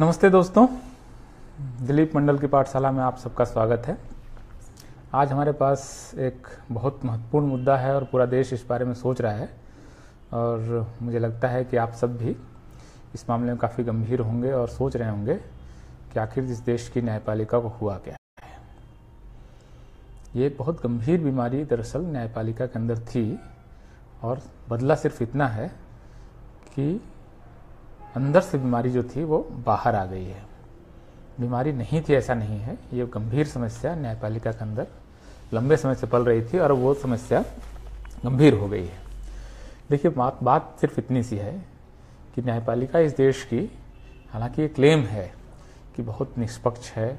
नमस्ते दोस्तों दिलीप मंडल की पाठशाला में आप सबका स्वागत है आज हमारे पास एक बहुत महत्वपूर्ण मुद्दा है और पूरा देश इस बारे में सोच रहा है और मुझे लगता है कि आप सब भी इस मामले में काफ़ी गंभीर होंगे और सोच रहे होंगे कि आखिर इस देश की न्यायपालिका को हुआ क्या है ये एक बहुत गंभीर बीमारी दरअसल न्यायपालिका के अंदर थी और बदला सिर्फ इतना है कि अंदर से बीमारी जो थी वो बाहर आ गई है बीमारी नहीं थी ऐसा नहीं है ये गंभीर समस्या न्यायपालिका के अंदर लंबे समय से पल रही थी और वो समस्या गंभीर हो गई है देखिए बात बात सिर्फ इतनी सी है कि न्यायपालिका इस देश की हालांकि ये क्लेम है कि बहुत निष्पक्ष है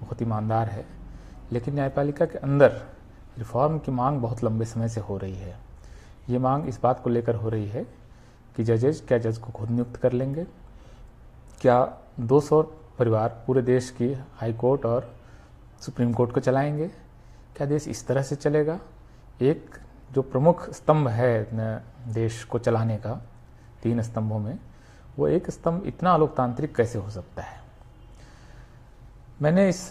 बहुत ईमानदार है लेकिन न्यायपालिका के अंदर रिफॉर्म की मांग बहुत लंबे समय से हो रही है ये मांग इस बात को लेकर हो रही है कि जजेज क्या जज को खुद नियुक्त कर लेंगे क्या 200 परिवार पूरे देश की हाई कोर्ट और सुप्रीम कोर्ट को चलाएंगे क्या देश इस तरह से चलेगा एक जो प्रमुख स्तंभ है देश को चलाने का तीन स्तंभों में वो एक स्तंभ इतना अलोकतांत्रिक कैसे हो सकता है मैंने इस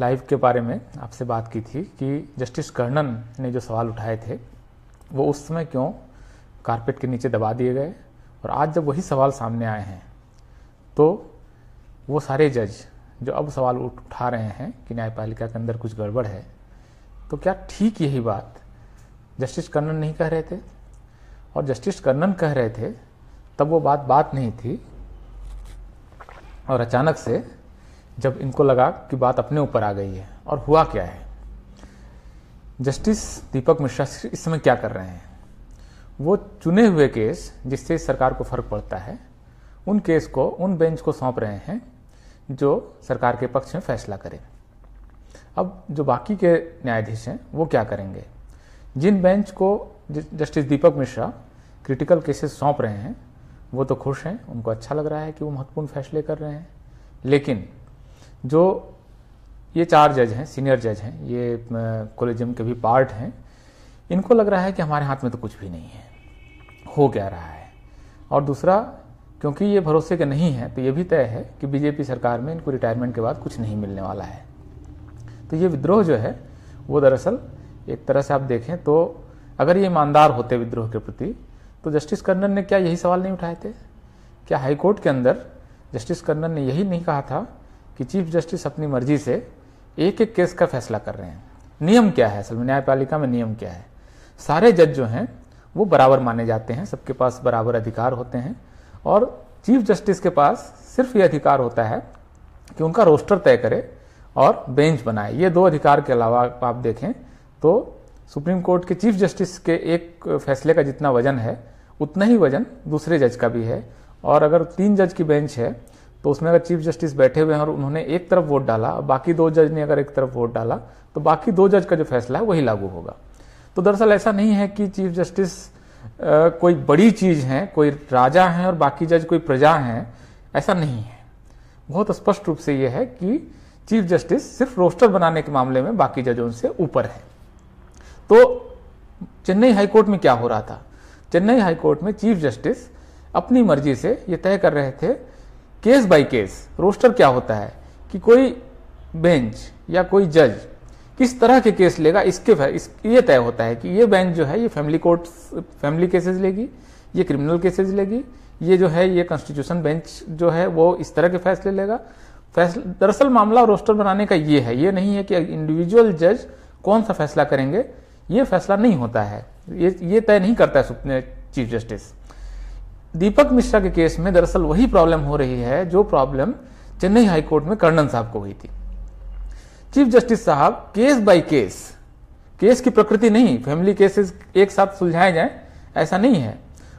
लाइव के बारे में आपसे बात की थी कि जस्टिस कर्णन ने जो सवाल उठाए थे वो उस समय क्यों कारपेट के नीचे दबा दिए गए और आज जब वही सवाल सामने आए हैं तो वो सारे जज जो अब सवाल उठा रहे हैं कि न्यायपालिका के अंदर कुछ गड़बड़ है तो क्या ठीक यही बात जस्टिस कर्नन नहीं कह रहे थे और जस्टिस कर्नन कह रहे थे तब वो बात बात नहीं थी और अचानक से जब इनको लगा कि बात अपने ऊपर आ गई है और हुआ क्या है जस्टिस दीपक मिश्रा इस समय क्या कर रहे हैं वो चुने हुए केस जिससे सरकार को फर्क पड़ता है उन केस को उन बेंच को सौंप रहे हैं जो सरकार के पक्ष में फैसला करें अब जो बाकी के न्यायाधीश हैं वो क्या करेंगे जिन बेंच को justice Deepak Mishra critical cases सौंप रहे हैं वो तो खुश हैं उनको अच्छा लग रहा है कि वो महत्वपूर्ण फैसले कर रहे हैं लेकिन जो ये चार जज हैं सीनियर जज हैं ये कोलेजियम के भी पार्ट हैं इनको लग रहा है कि हमारे हाथ में तो कुछ भी नहीं है हो क्या रहा है और दूसरा क्योंकि ये भरोसे के नहीं है तो ये भी तय है कि बीजेपी सरकार में इनको रिटायरमेंट के बाद कुछ नहीं मिलने वाला है तो ये विद्रोह जो है वो दरअसल एक तरह से आप देखें तो अगर ये ईमानदार होते विद्रोह के प्रति तो जस्टिस कर्नन ने क्या यही सवाल नहीं उठाए थे क्या हाईकोर्ट के अंदर जस्टिस कर्नन ने यही नहीं कहा था कि चीफ जस्टिस अपनी मर्जी से एक एक केस का फैसला कर रहे हैं नियम क्या है असल में न्यायपालिका में नियम क्या है सारे जज जो हैं वो बराबर माने जाते हैं सबके पास बराबर अधिकार होते हैं और चीफ जस्टिस के पास सिर्फ ये अधिकार होता है कि उनका रोस्टर तय करे और बेंच बनाए ये दो अधिकार के अलावा आप देखें तो सुप्रीम कोर्ट के चीफ जस्टिस के एक फैसले का जितना वजन है उतना ही वजन दूसरे जज का भी है और अगर तीन जज की बेंच है तो उसमें अगर चीफ जस्टिस बैठे हुए हैं और उन्होंने एक तरफ वोट डाला बाकी दो जज ने अगर एक तरफ वोट डाला तो बाकी दो जज का जो फैसला है वही लागू होगा तो दरअसल ऐसा नहीं है कि चीफ जस्टिस कोई बड़ी चीज़ है कोई राजा है और बाकी जज कोई प्रजा है ऐसा नहीं है बहुत स्पष्ट रूप से यह है कि चीफ जस्टिस सिर्फ रोस्टर बनाने के मामले में बाकी जजों से ऊपर है तो चेन्नई हाईकोर्ट में क्या हो रहा था चेन्नई हाईकोर्ट में चीफ जस्टिस अपनी मर्जी से ये तय कर रहे थे केस बाय केस रोस्टर क्या होता है कि कोई बेंच या कोई जज किस तरह के केस लेगा इसके इस, ये तय होता है कि ये बेंच जो है ये फैमिली कोर्ट फैमिली केसेज लेगी ये क्रिमिनल केसेज लेगी ये जो है ये कॉन्स्टिट्यूशन बेंच जो है वो इस तरह के फैसले लेगा फैसले दरअसल मामला रोस्टर बनाने का ये है ये नहीं है कि इंडिविजुअल जज कौन सा फैसला करेंगे ये फैसला नहीं होता है ये ये तय नहीं करता है चीफ जस्टिस दीपक मिश्रा के केस में दरअसल वही प्रॉब्लम हो रही है जो प्रॉब्लम चेन्नई हाईकोर्ट में कर्णन साहब को हुई थी चीफ जस्टिस साहब केस बाय केस केस की प्रकृति नहीं फैमिली केसेस एक साथ सुलझाए जाए ऐसा नहीं है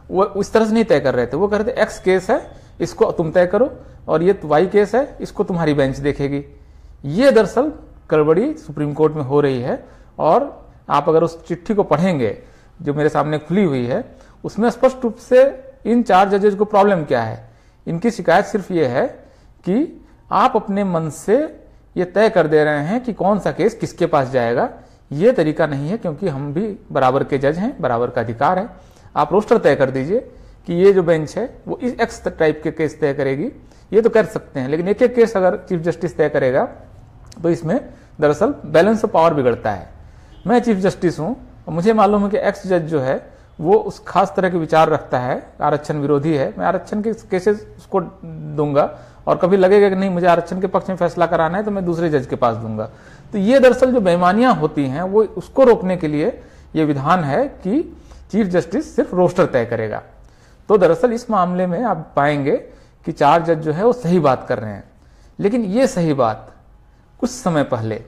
वो उस तरह से नहीं तय कर रहे थे वो कह रहे थे एक्स केस है इसको तुम तय करो और ये वाई केस है इसको तुम्हारी बेंच देखेगी ये दरअसल गड़बड़ी सुप्रीम कोर्ट में हो रही है और आप अगर उस चिट्ठी को पढ़ेंगे जो मेरे सामने खुली हुई है उसमें स्पष्ट रूप से इन चार जजेज को प्रॉब्लम क्या है इनकी शिकायत सिर्फ ये है कि आप अपने मन से ये तय कर दे रहे हैं कि कौन सा केस किसके पास जाएगा ये तरीका नहीं है क्योंकि हम भी बराबर के जज हैं बराबर का अधिकार है आप रोस्टर तय कर दीजिए कि ये जो बेंच है वो इस एक्स टाइप के केस तय करेगी ये तो कर सकते हैं लेकिन एक एक केस अगर चीफ जस्टिस तय करेगा तो इसमें दरअसल बैलेंस ऑफ पावर बिगड़ता है मैं चीफ जस्टिस हूँ और मुझे मालूम है कि एक्स जज जो है वो उस खास तरह के विचार रखता है आरक्षण विरोधी है मैं आरक्षण के केसेस उसको दूंगा और कभी लगेगा कि नहीं मुझे आरक्षण के पक्ष में फैसला कराना है तो मैं दूसरे जज के पास दूंगा तो ये दरअसल जो बेमानियां होती हैं वो उसको रोकने के लिए ये विधान है कि चीफ जस्टिस सिर्फ रोस्टर तय करेगा तो दरअसल इस मामले में आप पाएंगे कि चार जज जो है वो सही बात कर रहे हैं लेकिन ये सही बात कुछ समय पहले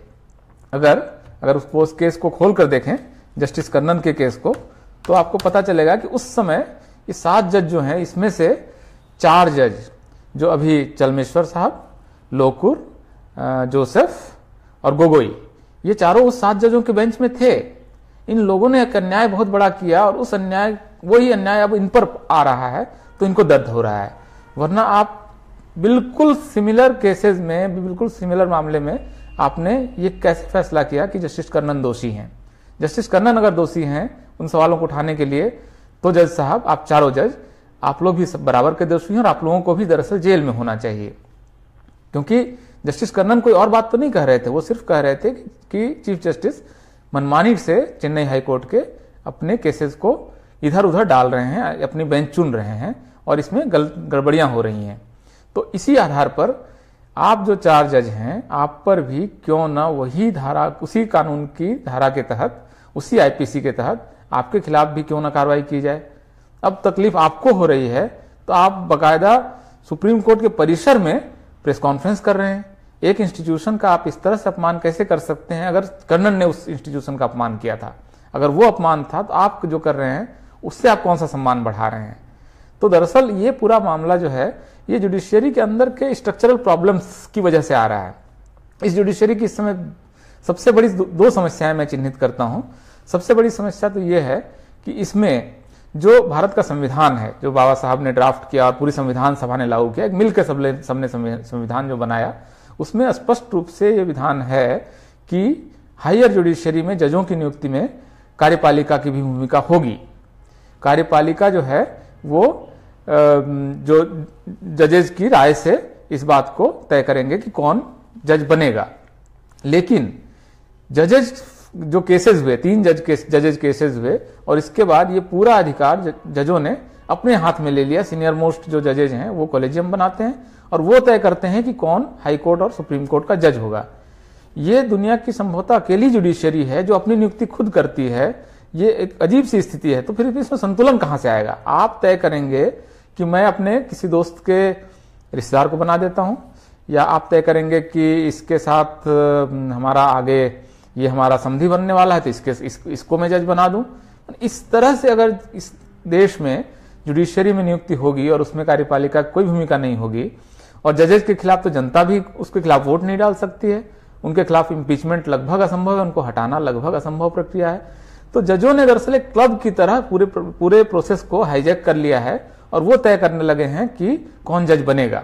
अगर अगर उसको उस केस को खोल कर देखें जस्टिस कर्नन के केस को तो आपको पता चलेगा कि उस समय ये सात जज जो हैं इसमें से चार जज जो अभी चलमेश्वर साहब लोकुर जोसेफ और गोगोई ये चारों उस सात जजों के बेंच में थे इन लोगों ने एक अन्याय बहुत बड़ा किया और उस अन्याय वही अन्याय अब इन पर आ रहा है तो इनको दर्द हो रहा है वरना आप बिल्कुल सिमिलर केसेस में बिल्कुल सिमिलर मामले में आपने ये कैसे फैसला किया कि जस्टिस कर्णन दोषी हैं जस्टिस कर्णन अगर दोषी हैं उन सवालों को उठाने के लिए तो जज साहब आप चारों जज आप लोग भी सब बराबर के दोषी हैं और आप लोगों को भी दरअसल जेल में होना चाहिए क्योंकि जस्टिस कर्नन कोई और बात तो नहीं कह रहे थे वो सिर्फ कह रहे थे कि चीफ जस्टिस मनमानी से चेन्नई हाईकोर्ट के अपने केसेस को इधर उधर डाल रहे हैं अपनी बेंच चुन रहे हैं और इसमें गड़बड़ियां हो रही हैं तो इसी आधार पर आप जो चार जज हैं आप पर भी क्यों ना वही धारा उसी कानून की धारा के तहत उसी आईपीसी के तहत आपके खिलाफ भी क्यों ना कार्रवाई की जाए अब तकलीफ आपको हो रही है तो आप बाकायदा सुप्रीम कोर्ट के परिसर में प्रेस कॉन्फ्रेंस कर रहे हैं एक इंस्टीट्यूशन का आप इस तरह से अपमान कैसे कर सकते हैं अगर कर्नन ने उस इंस्टीट्यूशन का अपमान किया था अगर वो अपमान था तो आप जो कर रहे हैं उससे आप कौन सा सम्मान बढ़ा रहे हैं तो दरअसल ये पूरा मामला जो है ये जुडिशियरी के अंदर के स्ट्रक्चरल प्रॉब्लम्स की वजह से आ रहा है इस जुडिशियरी की इस समय सबसे बड़ी दो समस्याएं मैं चिन्हित करता हूं सबसे बड़ी समस्या तो यह है कि इसमें जो भारत का संविधान है जो बाबा साहब ने ड्राफ्ट किया और पूरी संविधान सभा ने लागू किया मिलकर सबने सबने संविधान जो बनाया उसमें स्पष्ट रूप से यह विधान है कि हायर जुडिशरी में जजों की नियुक्ति में कार्यपालिका की भी भूमिका होगी कार्यपालिका जो है वो जो जजेज की राय से इस बात को तय करेंगे कि कौन जज बनेगा लेकिन जजेज जो केसेस हुए तीन जज केस जजेज केसेस हुए और इसके बाद ये पूरा अधिकार जजों ने अपने हाथ में ले लिया सीनियर मोस्ट जो जजेज हैं वो कॉलेजियम बनाते हैं और वो तय करते हैं कि कौन हाई कोर्ट और सुप्रीम कोर्ट का जज होगा ये दुनिया की संभवता अकेली जुडिशियरी है जो अपनी नियुक्ति खुद करती है ये एक अजीब सी स्थिति है तो फिर इसमें संतुलन कहाँ से आएगा आप तय करेंगे कि मैं अपने किसी दोस्त के रिश्तेदार को बना देता हूँ या आप तय करेंगे कि इसके साथ हमारा आगे ये हमारा समधि बनने वाला है तो इसके इस, इसको मैं जज बना दूं इस तरह से अगर इस देश में जुडिशियरी में नियुक्ति होगी और उसमें कार्यपालिका कोई भूमिका नहीं होगी और जजेस के खिलाफ तो जनता भी उसके खिलाफ वोट नहीं डाल सकती है उनके खिलाफ इम्पीचमेंट लगभग असंभव है उनको हटाना लगभग असंभव प्रक्रिया है तो जजों ने दरअसल एक क्लब की तरह पूरे पूरे प्रोसेस को हाईजैक कर लिया है और वो तय करने लगे हैं कि कौन जज बनेगा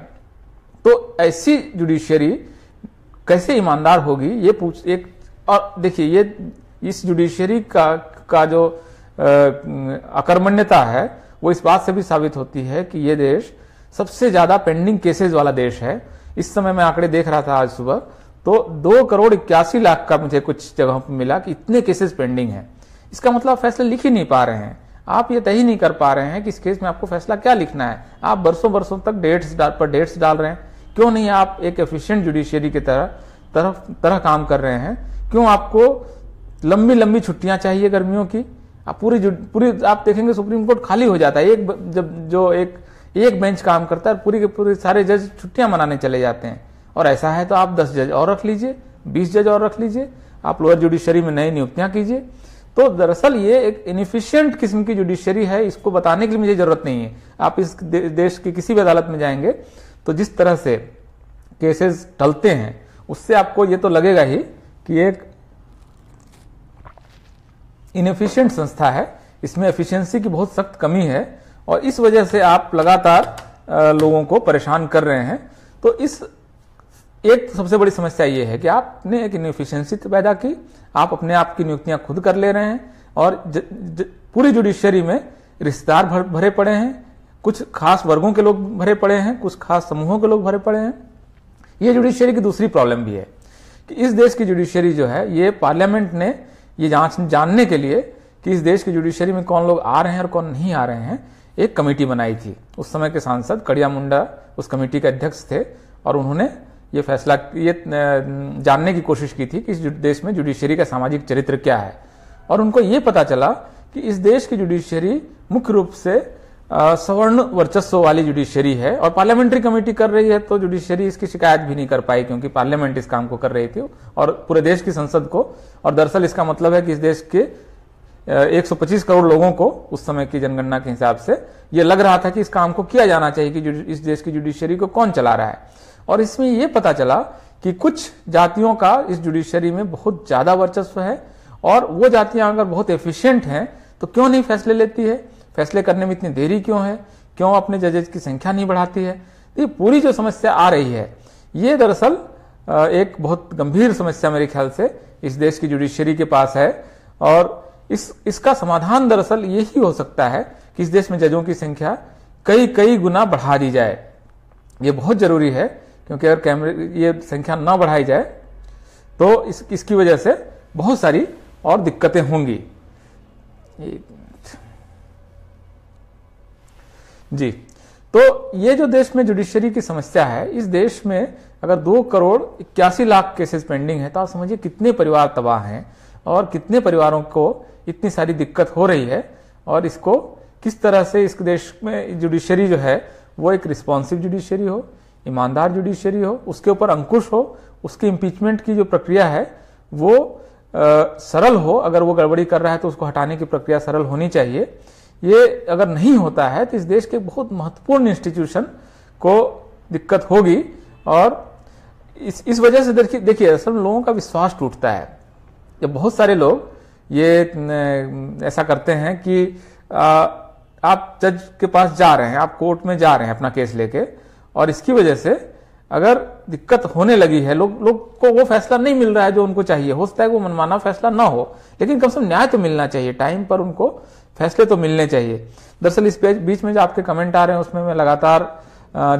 तो ऐसी जुडिशियरी कैसे ईमानदार होगी ये पूछ एक और देखिए ये इस जुडिशियरी का का जो अकर्मण्यता है वो इस बात से भी साबित होती है कि ये देश सबसे ज्यादा पेंडिंग केसेस वाला देश है इस समय मैं आंकड़े देख रहा था आज सुबह तो दो करोड़ इक्यासी लाख का मुझे कुछ जगहों पर मिला कि इतने केसेस पेंडिंग है इसका मतलब फैसला लिख ही नहीं पा रहे हैं आप ये तय नहीं कर पा रहे हैं कि इस केस में आपको फैसला क्या लिखना है आप बरसों बरसों तक डेट्स डाल पर डेट्स डाल रहे हैं क्यों नहीं आप एक एफिशिएंट जुडिशियरी की तरह तरह तरह काम कर रहे हैं क्यों आपको लंबी लंबी छुट्टियां चाहिए गर्मियों की आप पूरी पूरी आप देखेंगे सुप्रीम कोर्ट खाली हो जाता है एक जब जो एक एक बेंच काम करता है पूरी के पूरे सारे जज छुट्टियां मनाने चले जाते हैं और ऐसा है तो आप दस जज और रख लीजिए बीस जज और रख लीजिए आप लोअर जुडिशरी में नई नियुक्तियां कीजिए तो दरअसल ये एक इनिफिशियंट किस्म की जुडिशरी है इसको बताने की मुझे जरूरत नहीं है आप इस देश की किसी भी अदालत में जाएंगे तो जिस तरह से केसेस टलते हैं उससे आपको ये तो लगेगा ही कि एक इनफिशियंट संस्था है इसमें एफिशिएंसी की बहुत सख्त कमी है और इस वजह से आप लगातार लोगों को परेशान कर रहे हैं तो इस एक सबसे बड़ी समस्या ये है कि आपने एक इनफिशियंसी पैदा की आप अपने आप की नियुक्तियां खुद कर ले रहे हैं और ज, ज, पूरी जुडिशियरी में रिश्तेदार भर, भरे पड़े हैं कुछ खास वर्गों के लोग भरे पड़े हैं कुछ खास समूहों के लोग भरे पड़े हैं ये जुडिशियरी की दूसरी प्रॉब्लम भी है कि इस देश की जुडिशियरी जो है ये पार्लियामेंट ने ये जांच जानने के लिए कि इस देश की जुडिशियरी में कौन लोग आ रहे हैं और कौन नहीं आ रहे हैं एक कमेटी बनाई थी उस समय के सांसद कड़िया मुंडा उस कमेटी के अध्यक्ष थे और उन्होंने ये फैसला ये जानने की कोशिश की थी कि इस देश में जुडिशरी का सामाजिक चरित्र क्या है और उनको ये पता चला कि इस देश की जुडिशियरी मुख्य रूप से सवर्ण वर्चस्व वाली जुडिशियरी है और पार्लियामेंट्री कमेटी कर रही है तो जुडिशियरी इसकी शिकायत भी नहीं कर पाई क्योंकि पार्लियामेंट इस काम को कर रही थी और पूरे देश की संसद को और दरअसल इसका मतलब है कि इस देश के 125 करोड़ लोगों को उस समय की जनगणना के हिसाब से यह लग रहा था कि इस काम को किया जाना चाहिए कि इस देश की जुडिशरी को कौन चला रहा है और इसमें यह पता चला कि कुछ जातियों का इस जुडिशियरी में बहुत ज्यादा वर्चस्व है और वो जातियां अगर बहुत एफिशिएंट हैं तो क्यों नहीं फैसले लेती है फैसले करने में इतनी देरी क्यों है क्यों अपने जजेज की संख्या नहीं बढ़ाती है ये पूरी जो समस्या आ रही है ये दरअसल एक बहुत गंभीर समस्या मेरे ख्याल से इस देश की जुडिशरी के पास है और इस इसका समाधान दरअसल यही हो सकता है कि इस देश में जजों की संख्या कई कई गुना बढ़ा दी जाए ये बहुत जरूरी है क्योंकि अगर कैमरे ये संख्या ना बढ़ाई जाए तो इस इसकी वजह से बहुत सारी और दिक्कतें होंगी जी तो ये जो देश में जुडिशरी की समस्या है इस देश में अगर दो करोड़ इक्यासी लाख केसेस पेंडिंग है तो आप समझिए कितने परिवार तबाह हैं और कितने परिवारों को इतनी सारी दिक्कत हो रही है और इसको किस तरह से इस देश में जुडिशरी जो है वो एक रिस्पॉन्सिव जुडिशरी हो ईमानदार जुडिशरी हो उसके ऊपर अंकुश हो उसकी इम्पीचमेंट की जो प्रक्रिया है वो आ, सरल हो अगर वो गड़बड़ी कर रहा है तो उसको हटाने की प्रक्रिया सरल होनी चाहिए ये अगर नहीं होता है तो इस देश के बहुत महत्वपूर्ण इंस्टीट्यूशन को दिक्कत होगी और इस इस वजह से देखिए देखिए सब लोगों का विश्वास टूटता है जब बहुत सारे लोग ये ऐसा करते हैं कि आ, आप जज के पास जा रहे हैं आप कोर्ट में जा रहे हैं अपना केस लेके और इसकी वजह से अगर दिक्कत होने लगी है लोग लोग को वो फैसला नहीं मिल रहा है जो उनको चाहिए हो सकता है वो मनमाना फैसला ना हो लेकिन कम से कम न्याय तो मिलना चाहिए टाइम पर उनको फैसले तो मिलने चाहिए दरअसल इस बीच में जो आपके कमेंट आ रहे हैं उसमें मैं लगातार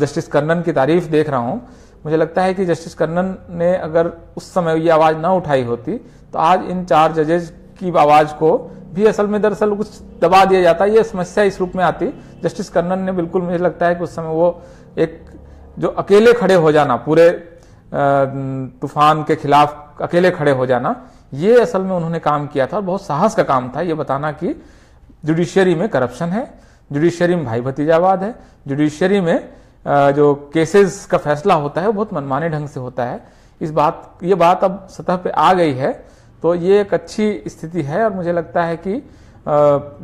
जस्टिस कर्नन की तारीफ देख रहा हूं मुझे लगता है कि जस्टिस कर्नन ने अगर उस समय ये आवाज़ ना उठाई होती तो आज इन चार जजेज की आवाज़ को भी असल में दरअसल कुछ दबा दिया जाता ये समस्या इस रूप में आती जस्टिस कर्नन ने बिल्कुल मुझे लगता है कि उस समय वो एक जो अकेले खड़े हो जाना पूरे तूफान के खिलाफ अकेले खड़े हो जाना ये असल में उन्होंने काम किया था और बहुत साहस का काम था ये बताना कि जुडिशियरी में करप्शन है जुडिशियरी में भाई भतीजावाद है जुडिशियरी में जो केसेस का फैसला होता है वो बहुत मनमाने ढंग से होता है इस बात ये बात अब सतह पे आ गई है तो ये एक अच्छी स्थिति है और मुझे लगता है कि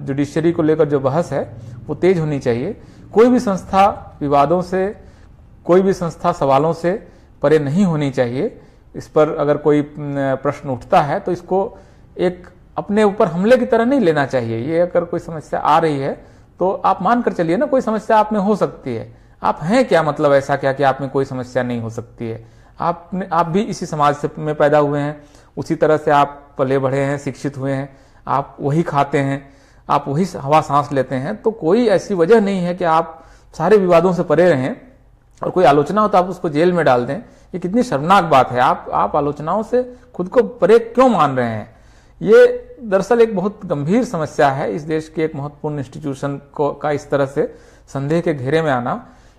जुडिशियरी को लेकर जो बहस है वो तेज होनी चाहिए कोई भी संस्था विवादों से कोई भी संस्था सवालों से परे नहीं होनी चाहिए इस पर अगर कोई प्रश्न उठता है तो इसको एक अपने ऊपर हमले की तरह नहीं लेना चाहिए ये अगर कोई समस्या आ रही है तो आप मानकर चलिए ना कोई समस्या आप में हो सकती है आप हैं क्या मतलब ऐसा क्या कि आप में कोई समस्या नहीं हो सकती है आप आप भी इसी समाज से में पैदा हुए हैं उसी तरह से आप पले बढ़े हैं शिक्षित हुए हैं आप वही खाते हैं आप वही हवा सांस लेते हैं तो कोई ऐसी वजह नहीं है कि आप सारे विवादों से परे रहें और कोई आलोचना हो तो आप उसको जेल में डाल दें ये कितनी शर्मनाक बात है आप आप आलोचनाओं से खुद को परे क्यों मान रहे हैं ये दरअसल एक बहुत गंभीर समस्या है इस देश के एक महत्वपूर्ण इंस्टीट्यूशन को का इस तरह से संदेह के घेरे में आना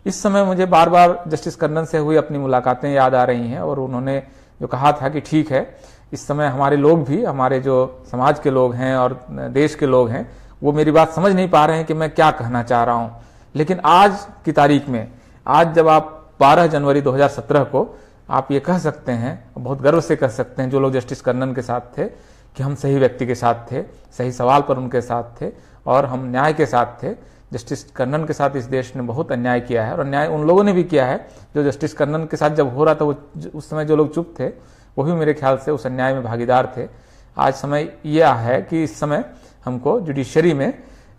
इस समय मुझे बार बार जस्टिस कर्नन से हुई अपनी मुलाकातें याद आ रही हैं और उन्होंने जो कहा था कि ठीक है इस समय हमारे लोग भी हमारे जो समाज के लोग हैं और देश के लोग हैं वो मेरी बात समझ नहीं पा रहे हैं कि मैं क्या कहना चाह रहा हूं लेकिन आज की तारीख में आज जब आप 12 जनवरी 2017 को आप ये कह सकते हैं बहुत गर्व से कह सकते हैं जो लोग जस्टिस कर्नन के साथ थे कि हम सही व्यक्ति के साथ थे सही सवाल पर उनके साथ थे और हम न्याय के साथ थे जस्टिस कर्णन के साथ इस देश ने बहुत अन्याय किया है और अन्याय उन लोगों ने भी किया है जो जस्टिस कर्णन के साथ जब हो रहा था वो उस समय जो लोग चुप थे वो भी मेरे ख्याल से उस अन्याय में भागीदार थे आज समय यह है कि इस समय हमको जुडिशरी में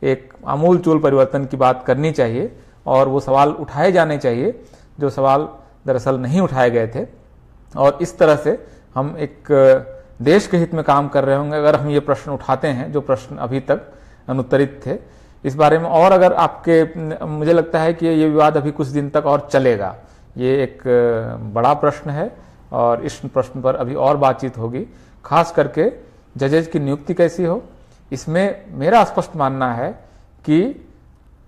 एक आमूल चूल परिवर्तन की बात करनी चाहिए और वो सवाल उठाए जाने चाहिए जो सवाल दरअसल नहीं उठाए गए थे और इस तरह से हम एक देश के हित में काम कर रहे होंगे अगर हम ये प्रश्न उठाते हैं जो प्रश्न अभी तक अनुत्तरित थे इस बारे में और अगर आपके मुझे लगता है कि ये विवाद अभी कुछ दिन तक और चलेगा ये एक बड़ा प्रश्न है और इस प्रश्न पर अभी और बातचीत होगी खास करके जजेज की नियुक्ति कैसी हो इसमें मेरा स्पष्ट मानना है कि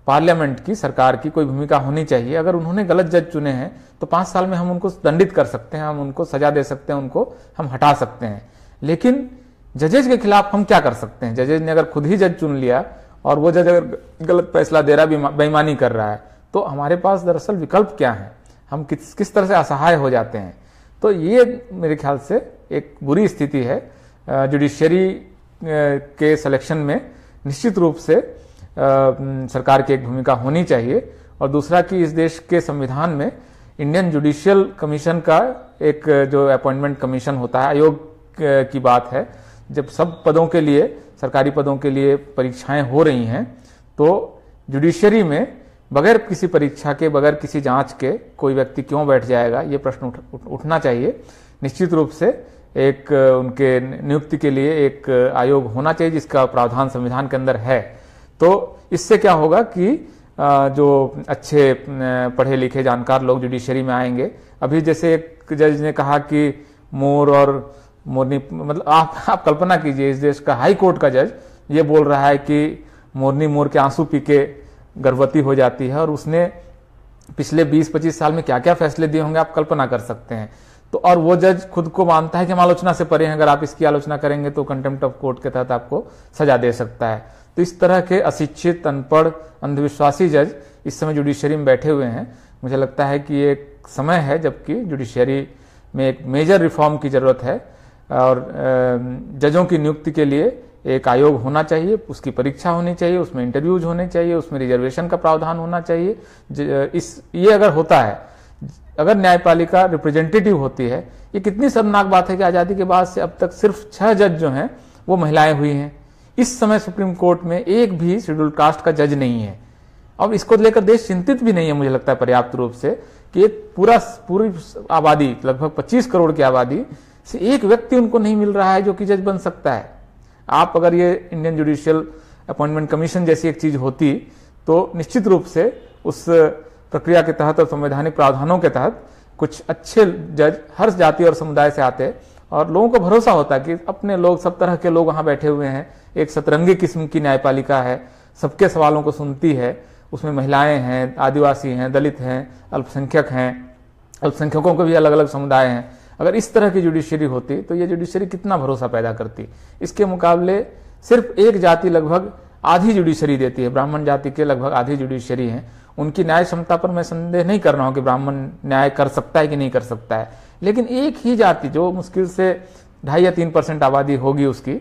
पार्लियामेंट की सरकार की कोई भूमिका होनी चाहिए अगर उन्होंने गलत जज चुने हैं तो पांच साल में हम उनको दंडित कर सकते हैं हम उनको सजा दे सकते हैं उनको हम हटा सकते हैं लेकिन जजेज के खिलाफ हम क्या कर सकते हैं जजेज ने अगर खुद ही जज चुन लिया और वो जज अगर गलत फैसला दे रहा है बेईमानी कर रहा है तो हमारे पास दरअसल विकल्प क्या है हम किस किस तरह से असहाय हो जाते हैं तो ये मेरे ख्याल से एक बुरी स्थिति है जुडिशरी के सिलेक्शन में निश्चित रूप से सरकार की एक भूमिका होनी चाहिए और दूसरा कि इस देश के संविधान में इंडियन जुडिशियल कमीशन का एक जो अपॉइंटमेंट कमीशन होता है आयोग की बात है जब सब पदों के लिए सरकारी पदों के लिए परीक्षाएं हो रही हैं तो जुडिशियरी में बगैर किसी परीक्षा के बगैर किसी जांच के कोई व्यक्ति क्यों बैठ जाएगा ये प्रश्न उठ, उठ, उठना चाहिए निश्चित रूप से एक उनके नियुक्ति के लिए एक आयोग होना चाहिए जिसका प्रावधान संविधान के अंदर है तो इससे क्या होगा कि जो अच्छे पढ़े लिखे जानकार लोग जुडिशरी में आएंगे अभी जैसे एक जज ने कहा कि मोर और मोरनी मतलब आप आप कल्पना कीजिए इस देश का हाई कोर्ट का जज ये बोल रहा है कि मोरनी मोर के आंसू पी के गर्भवती हो जाती है और उसने पिछले 20-25 साल में क्या क्या फैसले दिए होंगे आप कल्पना कर सकते हैं तो और वो जज खुद को मानता है कि हम आलोचना से परे हैं अगर आप इसकी आलोचना करेंगे तो कंटेम्प्ट ऑफ कोर्ट के तहत आपको सजा दे सकता है तो इस तरह के अशिक्षित अनपढ़ अंधविश्वासी जज इस समय जुडिशियरी में बैठे हुए हैं मुझे लगता है कि एक समय है जबकि जुडिशियरी में एक मेजर रिफॉर्म की जरूरत है और जजों की नियुक्ति के लिए एक आयोग होना चाहिए उसकी परीक्षा होनी चाहिए उसमें इंटरव्यूज होने चाहिए उसमें रिजर्वेशन का प्रावधान होना चाहिए इस ये अगर होता है अगर न्यायपालिका रिप्रेजेंटेटिव होती है ये कितनी शर्मनाक बात है कि आज़ादी के बाद से अब तक सिर्फ छह जज जो हैं वो महिलाएं हुई हैं इस समय सुप्रीम कोर्ट में एक भी शेड्यूल कास्ट का जज नहीं है अब इसको तो लेकर देश चिंतित भी नहीं है मुझे लगता है पर्याप्त रूप से कि पूरा पूरी आबादी लगभग 25 करोड़ की आबादी से एक व्यक्ति उनको नहीं मिल रहा है जो कि जज बन सकता है आप अगर ये इंडियन जुडिशियल अपॉइंटमेंट कमीशन जैसी एक चीज होती तो निश्चित रूप से उस प्रक्रिया के तहत और संवैधानिक प्रावधानों के तहत कुछ अच्छे जज हर जाति और समुदाय से आते और लोगों को भरोसा होता कि अपने लोग सब तरह के लोग वहां बैठे हुए हैं एक सतरंगी किस्म की न्यायपालिका है सबके सवालों को सुनती है उसमें महिलाएं हैं आदिवासी हैं दलित हैं अल्पसंख्यक हैं अल्पसंख्यकों के भी अलग अलग समुदाय हैं अगर इस तरह की जुडिशरी होती तो ये जुडिशरी कितना भरोसा पैदा करती इसके मुकाबले सिर्फ एक जाति लगभग आधी जुडिशरी देती है ब्राह्मण जाति के लगभग आधी जुडिशरी है उनकी न्याय क्षमता पर मैं संदेह नहीं कर रहा हूं कि ब्राह्मण न्याय कर सकता है कि नहीं कर सकता है लेकिन एक ही जाति जो मुश्किल से ढाई या तीन परसेंट आबादी होगी उसकी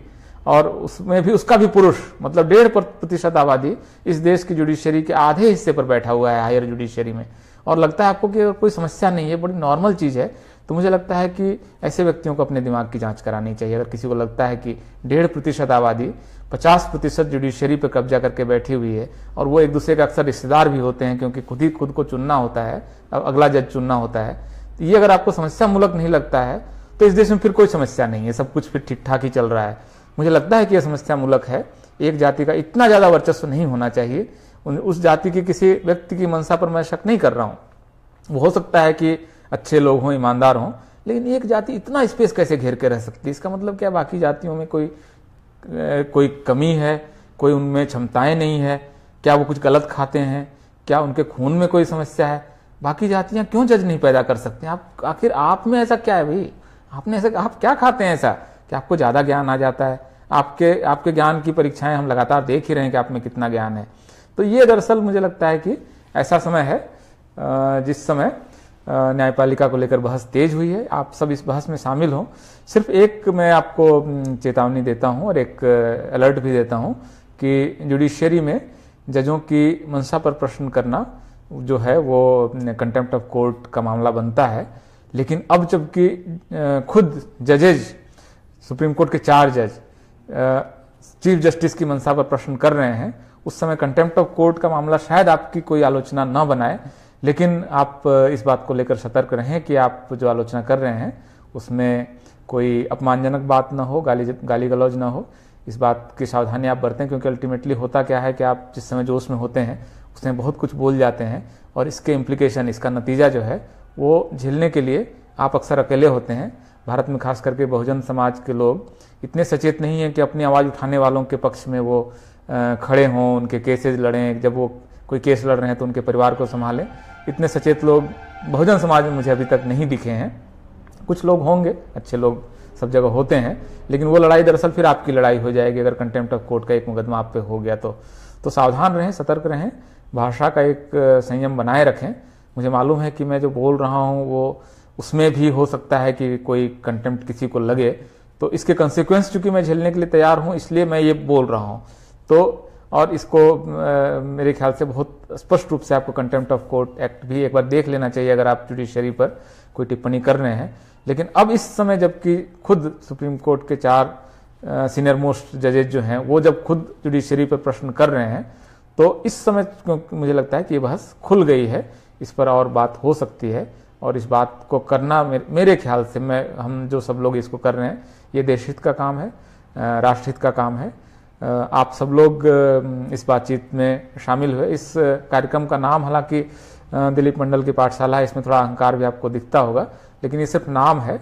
और उसमें भी उसका भी पुरुष मतलब डेढ़ प्रतिशत आबादी इस देश की जुडिशरी के आधे हिस्से पर बैठा हुआ है हायर जुडिशरी में और लगता है आपको कि कोई समस्या नहीं है बड़ी नॉर्मल चीज है तो मुझे लगता है कि ऐसे व्यक्तियों को अपने दिमाग की जांच करानी चाहिए अगर किसी को लगता है कि डेढ़ प्रतिशत आबादी पचास प्रतिशत जुडिशियरी पर कब्जा करके बैठी हुई है और वो एक दूसरे के अक्सर रिश्तेदार भी होते हैं क्योंकि खुद ही खुद को चुनना होता है अगला जज चुनना होता है तो ये अगर आपको समस्या मूलक नहीं लगता है तो इस देश में फिर कोई समस्या नहीं है सब कुछ फिर ठीक ठाक ही चल रहा है मुझे लगता है कि यह समस्या मूलक है एक जाति का इतना ज़्यादा वर्चस्व नहीं होना चाहिए उस जाति की किसी व्यक्ति की मंशा पर मैं शक नहीं कर रहा हूं वो हो सकता है कि अच्छे लोग हों ईमानदार हों लेकिन एक जाति इतना स्पेस कैसे घेर के रह सकती है इसका मतलब क्या बाकी जातियों में कोई कोई कमी है कोई उनमें क्षमताएं नहीं है क्या वो कुछ गलत खाते हैं क्या उनके खून में कोई समस्या है बाकी जातियां क्यों जज नहीं पैदा कर सकते आप आखिर आप में ऐसा क्या है भाई आपने ऐसा आप क्या खाते हैं ऐसा कि आपको ज़्यादा ज्ञान आ जाता है आपके आपके ज्ञान की परीक्षाएं हम लगातार देख ही रहे हैं कि आप में कितना ज्ञान है तो ये दरअसल मुझे लगता है कि ऐसा समय है जिस समय न्यायपालिका को लेकर बहस तेज हुई है आप सब इस बहस में शामिल हो सिर्फ एक मैं आपको चेतावनी देता हूं और एक अलर्ट भी देता हूं कि जुडिशियरी में जजों की मंशा पर प्रश्न करना जो है वो कंटेम्प्ट ऑफ कोर्ट का मामला बनता है लेकिन अब जबकि खुद जजेज सुप्रीम कोर्ट के चार जज चीफ जस्टिस की मंशा पर प्रश्न कर रहे हैं उस समय कंटेम्प्ट ऑफ कोर्ट का मामला शायद आपकी कोई आलोचना न बनाए लेकिन आप इस बात को लेकर सतर्क रहें कि आप जो आलोचना कर रहे हैं उसमें कोई अपमानजनक बात ना हो गाली गाली गलौज ना हो इस बात की सावधानी आप बरतें क्योंकि अल्टीमेटली होता क्या है कि आप जिस समय जोश में होते हैं उस समय बहुत कुछ बोल जाते हैं और इसके इम्प्लीकेशन इसका नतीजा जो है वो झेलने के लिए आप अक्सर अकेले होते हैं भारत में खास करके बहुजन समाज के लोग इतने सचेत नहीं हैं कि अपनी आवाज़ उठाने वालों के पक्ष में वो खड़े हों उनके केसेज लड़ें जब वो कोई केस लड़ रहे हैं तो उनके परिवार को संभालें इतने सचेत लोग बहुजन समाज में मुझे अभी तक नहीं दिखे हैं कुछ लोग होंगे अच्छे लोग सब जगह होते हैं लेकिन वो लड़ाई दरअसल फिर आपकी लड़ाई हो जाएगी अगर कंटेम्प्ट ऑफ कोर्ट का एक मुकदमा आप पे हो गया तो तो सावधान रहें सतर्क रहें भाषा का एक संयम बनाए रखें मुझे मालूम है कि मैं जो बोल रहा हूँ वो उसमें भी हो सकता है कि कोई कंटेम्प्ट किसी को लगे तो इसके कंसिक्वेंस चूंकि मैं झेलने के लिए तैयार हूँ इसलिए मैं ये बोल रहा हूँ तो और इसको आ, मेरे ख्याल से बहुत स्पष्ट रूप से आपको कंटेम्प्ट ऑफ कोर्ट एक्ट भी एक बार देख लेना चाहिए अगर आप जुडिशरी पर कोई टिप्पणी कर रहे हैं लेकिन अब इस समय जबकि खुद सुप्रीम कोर्ट के चार सीनियर मोस्ट जजेज जो हैं वो जब खुद जुडिशरी पर प्रश्न कर रहे हैं तो इस समय मुझे लगता है कि ये बहस खुल गई है इस पर और बात हो सकती है और इस बात को करना मेरे ख्याल से मैं हम जो सब लोग इसको कर रहे हैं ये देश हित का काम है राष्ट्रहित का काम है आप सब लोग इस बातचीत में शामिल हुए इस कार्यक्रम का नाम हालांकि दिलीप मंडल की पाठशाला है इसमें थोड़ा अहंकार भी आपको दिखता होगा लेकिन ये सिर्फ नाम है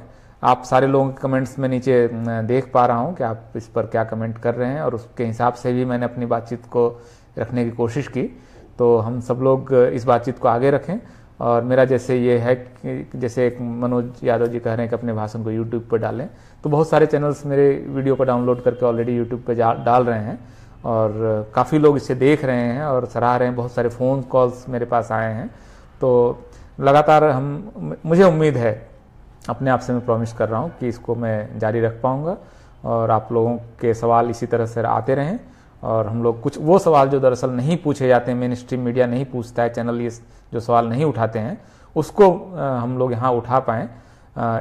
आप सारे लोगों के कमेंट्स में नीचे देख पा रहा हूँ कि आप इस पर क्या कमेंट कर रहे हैं और उसके हिसाब से भी मैंने अपनी बातचीत को रखने की कोशिश की तो हम सब लोग इस बातचीत को आगे रखें और मेरा जैसे ये है कि जैसे एक मनोज यादव जी कह रहे हैं कि अपने भाषण को यूट्यूब पर डालें तो बहुत सारे चैनल्स मेरे वीडियो को डाउनलोड करके ऑलरेडी यूट्यूब पर डाल रहे हैं और काफ़ी लोग इसे देख रहे हैं और सराह रहे हैं बहुत सारे फ़ोन कॉल्स मेरे पास आए हैं तो लगातार हम मुझे उम्मीद है अपने आप से मैं प्रॉमिस कर रहा हूँ कि इसको मैं जारी रख पाऊँगा और आप लोगों के सवाल इसी तरह से आते रहें और हम लोग कुछ वो सवाल जो दरअसल नहीं पूछे जाते हैं मेन स्ट्रीम मीडिया नहीं पूछता है चैनल ये जो सवाल नहीं उठाते हैं उसको हम लोग यहाँ उठा पाएँ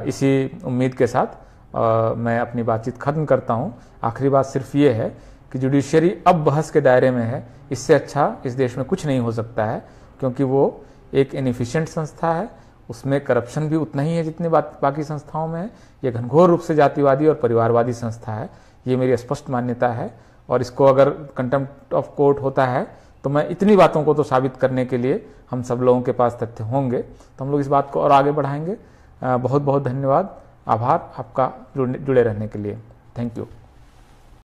इसी उम्मीद के साथ मैं अपनी बातचीत खत्म करता हूँ आखिरी बात सिर्फ ये है कि जुडिशरी अब बहस के दायरे में है इससे अच्छा इस देश में कुछ नहीं हो सकता है क्योंकि वो एक इनिफिशेंट संस्था है उसमें करप्शन भी उतना ही है जितनी बाकी संस्थाओं में है ये घनघोर रूप से जातिवादी और परिवारवादी संस्था है ये मेरी स्पष्ट मान्यता है और इसको अगर कंटेम्प्ट ऑफ कोर्ट होता है तो मैं इतनी बातों को तो साबित करने के लिए हम सब लोगों के पास तथ्य होंगे तो हम लोग इस बात को और आगे बढ़ाएंगे बहुत बहुत धन्यवाद आभार आपका जुड़े रहने के लिए थैंक यू